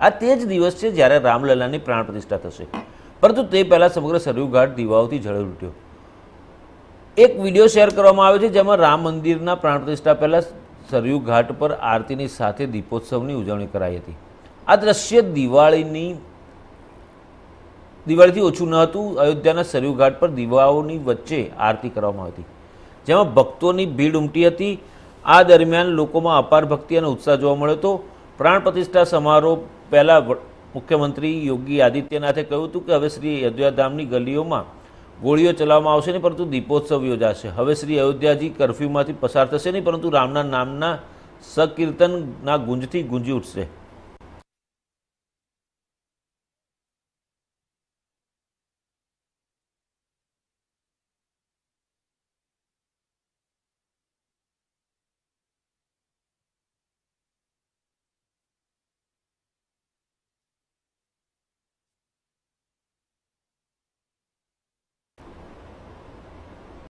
આ તે જ દિવસ છે જ્યારે રામલલાની પ્રાણ પ્રતિષ્ઠા થશે પરંતુ તે પહેલાં સમગ્ર સરયુઘાટ દીવાઓથી ઝળહળી ઉઠ્યો એક વિડીયો શેર કરવામાં આવ્યો છે જેમાં રામ મંદિરના પ્રાણ પ્રતિષ્ઠા પહેલાં સરયુ ઘાટ પર આરતીની સાથે દીપોત્સવની ઉજવણી કરાઈ હતી આ દ્રશ્ય દિવાળીની દિવાળીથી ઓછું ન હતું અયોધ્યાના સરયુ ઘાટ પર દીવાઓની વચ્ચે આરતી કરવામાં હતી જેમાં ભક્તોની ભીડ ઉમટી હતી આ દરમિયાન લોકોમાં અપાર ભક્તિ અને ઉત્સાહ જોવા મળ્યો હતો પ્રાણ પ્રતિષ્ઠા સમારોહ પહેલાં મુખ્યમંત્રી યોગી આદિત્યનાથે કહ્યું હતું કે હવે શ્રી અયોધ્યાધામની ગલીઓમાં ગોળીઓ ચલાવવામાં આવશે નહીં પરંતુ દીપોત્સવ યોજાશે હવે શ્રી અયોધ્યાજી કરફ્યુમાંથી પસાર થશે નહીં પરંતુ રામના નામના સકીર્તનના ગુંજથી ગુંજી ઉઠશે